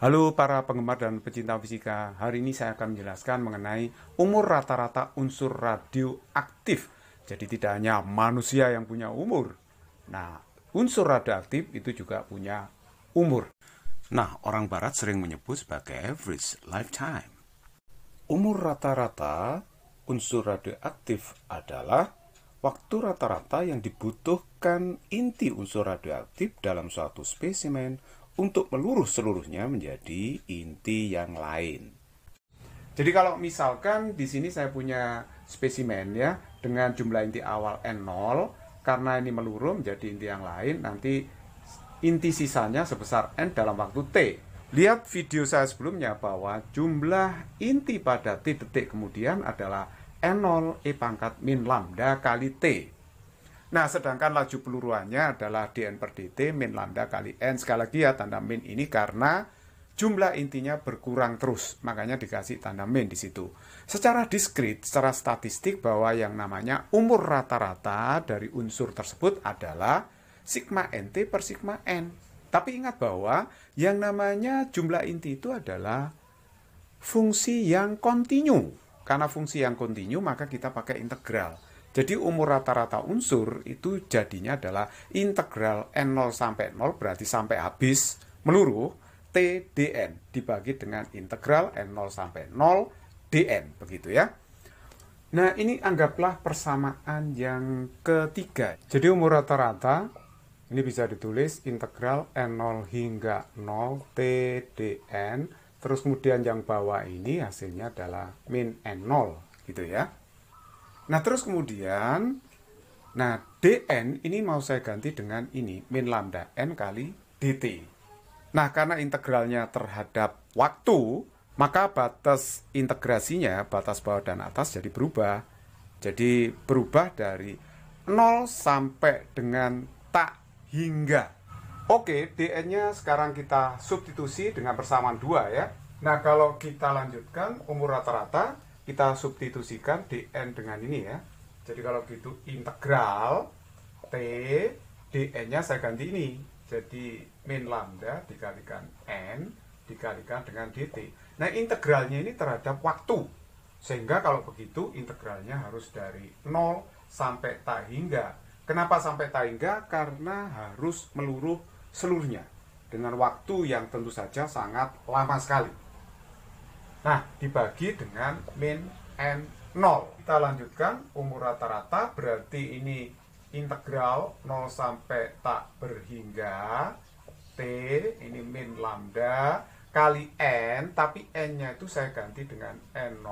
Halo para penggemar dan pecinta fisika, hari ini saya akan menjelaskan mengenai umur rata-rata unsur radioaktif. Jadi tidak hanya manusia yang punya umur. Nah, unsur radioaktif itu juga punya umur. Nah, orang barat sering menyebut sebagai average lifetime. Umur rata-rata unsur radioaktif adalah waktu rata-rata yang dibutuhkan inti unsur radioaktif dalam suatu spesimen untuk meluruh seluruhnya menjadi inti yang lain. Jadi kalau misalkan di sini saya punya spesimen ya dengan jumlah inti awal N0 karena ini meluruh menjadi inti yang lain nanti inti sisanya sebesar N dalam waktu T. Lihat video saya sebelumnya bahwa jumlah inti pada T detik kemudian adalah N0 E pangkat min lambda kali T. Nah, sedangkan laju peluruannya adalah dn per dt min lambda kali n. Sekali lagi ya, tanda min ini karena jumlah intinya berkurang terus, makanya dikasih tanda min di situ. Secara diskrit, secara statistik bahwa yang namanya umur rata-rata dari unsur tersebut adalah sigma nt per sigma n. Tapi ingat bahwa yang namanya jumlah inti itu adalah fungsi yang kontinu. Karena fungsi yang kontinu, maka kita pakai integral. Jadi umur rata-rata unsur itu jadinya adalah integral N0 sampai 0 berarti sampai habis meluruh TDN dibagi dengan integral N0 sampai 0 DN begitu ya. Nah ini anggaplah persamaan yang ketiga. Jadi umur rata-rata ini bisa ditulis integral N0 hingga 0 TDN. Terus kemudian yang bawah ini hasilnya adalah min N0 gitu ya. Nah, terus kemudian nah dn ini mau saya ganti dengan ini min lambda n kali dt. Nah, karena integralnya terhadap waktu, maka batas integrasinya batas bawah dan atas jadi berubah. Jadi berubah dari 0 sampai dengan tak hingga. Oke, dn-nya sekarang kita substitusi dengan persamaan 2 ya. Nah, kalau kita lanjutkan umur rata-rata kita substitusikan dn dengan ini ya jadi kalau begitu integral t dn nya saya ganti ini jadi min lambda dikalikan n dikalikan dengan dt nah integralnya ini terhadap waktu sehingga kalau begitu integralnya harus dari 0 sampai tak hingga kenapa sampai tak hingga karena harus meluruh seluruhnya dengan waktu yang tentu saja sangat lama sekali Nah, dibagi dengan min n 0. Kita lanjutkan umur rata-rata berarti ini integral 0 sampai tak berhingga T ini min lambda kali N tapi N-nya itu saya ganti dengan N0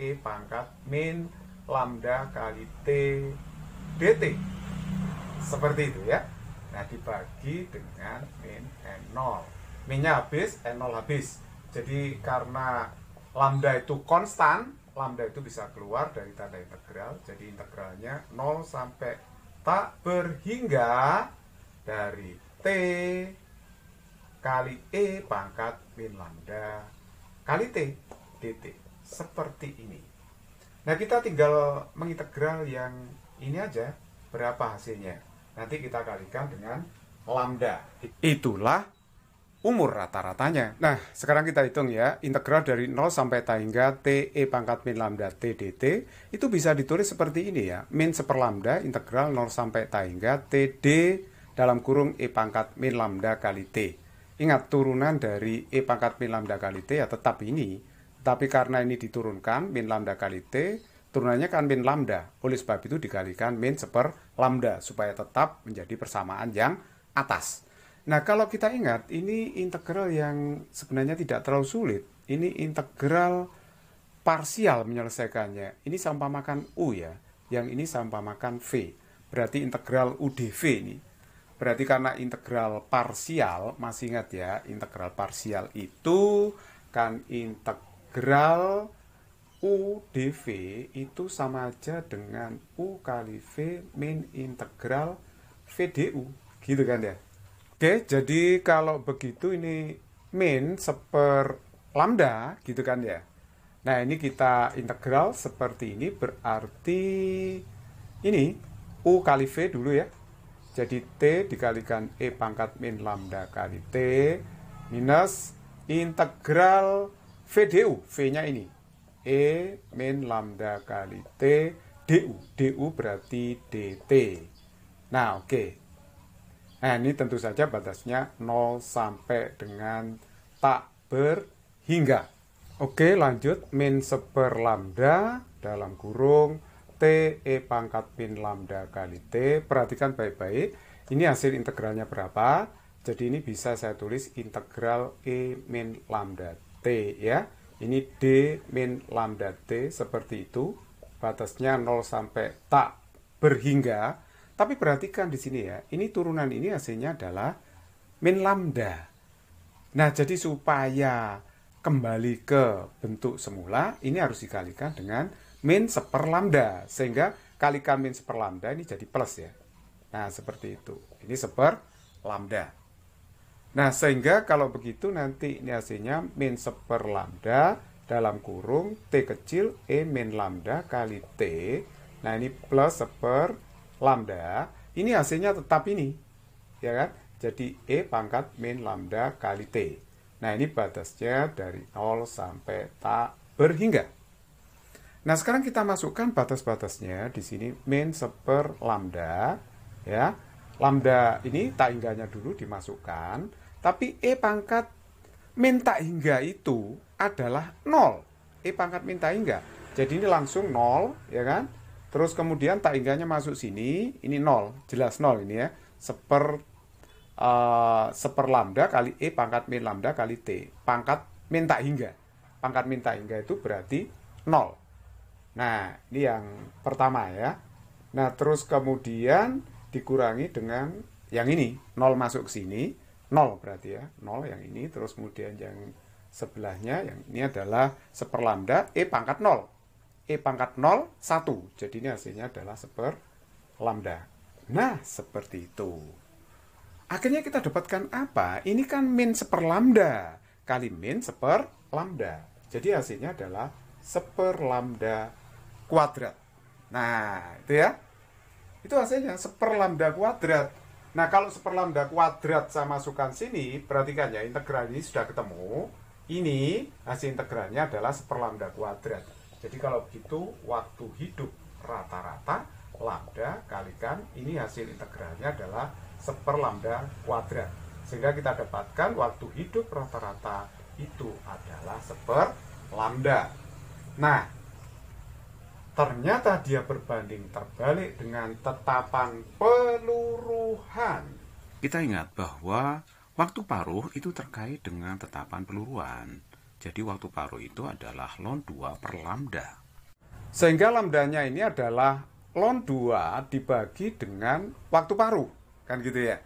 E pangkat min lambda kali T DT seperti itu ya Nah dibagi dengan min N0 Minnya habis, N0 habis jadi karena lambda itu konstan, lambda itu bisa keluar dari tanda integral. Jadi integralnya 0 sampai tak berhingga dari T kali E pangkat min lambda kali T dt. Seperti ini. Nah kita tinggal mengintegral yang ini aja berapa hasilnya. Nanti kita kalikan dengan lambda. Itulah umur rata-ratanya. Nah, sekarang kita hitung ya, integral dari 0 sampai t hingga t, e pangkat min lambda T dt itu bisa ditulis seperti ini ya. Min seper lambda integral 0 sampai t hingga d dalam kurung E pangkat min lambda kali T. Ingat, turunan dari E pangkat min lambda kali T ya tetap ini. Tapi karena ini diturunkan, min lambda kali T, turunannya kan min lambda. Oleh sebab itu dikalikan min seper lambda supaya tetap menjadi persamaan yang atas. Nah, kalau kita ingat, ini integral yang sebenarnya tidak terlalu sulit. Ini integral parsial menyelesaikannya. Ini sampah makan U ya, yang ini sampah makan V. Berarti integral UDV ini. Berarti karena integral parsial, masih ingat ya, integral parsial itu kan integral U dV itu sama aja dengan U kali V min integral VDU. Gitu kan ya? Oke, jadi kalau begitu ini min seper lambda gitu kan ya. Nah, ini kita integral seperti ini berarti ini U kali V dulu ya. Jadi T dikalikan E pangkat min lambda kali T minus integral V du. V-nya ini. E min lambda kali T DU. DU berarti DT. Nah, oke. Okay. Nah, ini tentu saja batasnya 0 sampai dengan tak berhingga. Oke, lanjut min seper lambda dalam kurung T E pangkat min lambda kali T. Perhatikan baik-baik. Ini hasil integralnya berapa? Jadi ini bisa saya tulis integral E min lambda T ya. Ini D min lambda T seperti itu. Batasnya 0 sampai tak berhingga tapi perhatikan di sini ya, ini turunan ini hasilnya adalah min lambda. Nah, jadi supaya kembali ke bentuk semula, ini harus dikalikan dengan min seper lambda. Sehingga kalikan min seper lambda ini jadi plus ya. Nah, seperti itu. Ini seper lambda. Nah, sehingga kalau begitu nanti ini hasilnya min seper lambda dalam kurung T kecil E min lambda kali T. Nah, ini plus seper lambda, ini hasilnya tetap ini. Ya kan? Jadi E pangkat min lambda kali T. Nah, ini batasnya dari 0 sampai tak berhingga. Nah, sekarang kita masukkan batas-batasnya di sini min seper lambda ya. Lambda ini tak hingganya dulu dimasukkan, tapi E pangkat min tak hingga itu adalah 0. E pangkat min tak hingga. Jadi ini langsung 0, ya kan? Terus kemudian tak hingganya masuk sini, ini nol, jelas nol ini ya. Seper uh, seper lambda kali e pangkat min lambda kali t, pangkat min tak hingga. Pangkat min tak hingga itu berarti nol. Nah, ini yang pertama ya. Nah, terus kemudian dikurangi dengan yang ini, nol masuk ke sini, nol berarti ya, nol yang ini, terus kemudian yang sebelahnya, yang ini adalah seper lambda e pangkat nol E pangkat 0, 1. Jadi ini hasilnya adalah seper lambda. Nah, seperti itu. Akhirnya kita dapatkan apa? Ini kan min seper lambda kali min seper lambda. Jadi hasilnya adalah seper lambda kuadrat. Nah, itu ya. Itu hasilnya seper lambda kuadrat. Nah, kalau seper lambda kuadrat saya masukkan sini, perhatikan ya, integral ini sudah ketemu. Ini hasil integralnya adalah seper lambda kuadrat. Jadi kalau begitu waktu hidup rata-rata lambda kalikan ini hasil integralnya adalah seper lambda kuadrat. Sehingga kita dapatkan waktu hidup rata-rata itu adalah seper lambda. Nah, ternyata dia berbanding terbalik dengan tetapan peluruhan. Kita ingat bahwa waktu paruh itu terkait dengan tetapan peluruhan. Jadi waktu paruh itu adalah lon 2 per lambda. Sehingga lambdanya ini adalah lon 2 dibagi dengan waktu paruh. Kan gitu ya.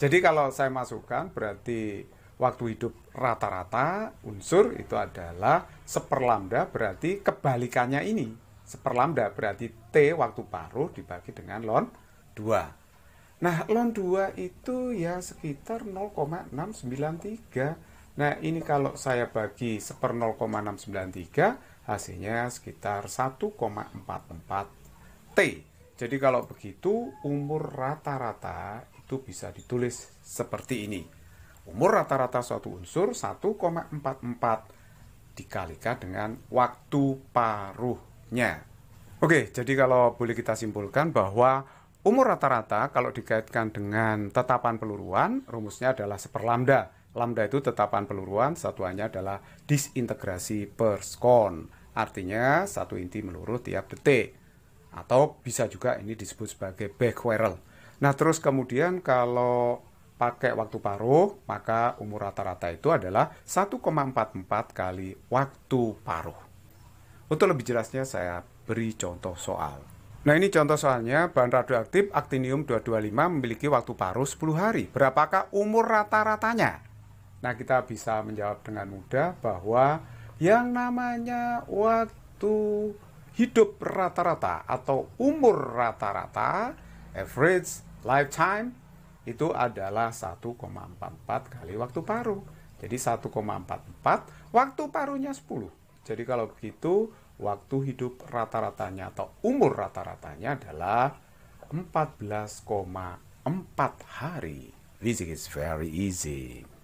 Jadi kalau saya masukkan berarti waktu hidup rata-rata unsur itu adalah seper lambda berarti kebalikannya ini. seper lambda berarti T waktu paruh dibagi dengan lon 2. Nah, lon 2 itu ya sekitar 0,693. Nah ini kalau saya bagi seper 0,693 hasilnya sekitar 1,44 T. Jadi kalau begitu umur rata-rata itu bisa ditulis seperti ini. Umur rata-rata suatu unsur 1,44 dikalikan dengan waktu paruhnya. Oke, jadi kalau boleh kita simpulkan bahwa umur rata-rata kalau dikaitkan dengan tetapan peluruan, rumusnya adalah seper lambda Lambda itu tetapan peluruan, satuannya adalah disintegrasi per skon. Artinya satu inti meluruh tiap detik. Atau bisa juga ini disebut sebagai backwarel. Nah terus kemudian kalau pakai waktu paruh, maka umur rata-rata itu adalah 1,44 kali waktu paruh. Untuk lebih jelasnya saya beri contoh soal. Nah ini contoh soalnya, bahan radioaktif aktinium 225 memiliki waktu paruh 10 hari. Berapakah umur rata-ratanya? Nah, kita bisa menjawab dengan mudah bahwa yang namanya waktu hidup rata-rata atau umur rata-rata, average lifetime, itu adalah 1,44 kali waktu paruh. Jadi 1,44, waktu paruhnya 10. Jadi kalau begitu, waktu hidup rata-ratanya atau umur rata-ratanya adalah 14,4 hari. This is very easy.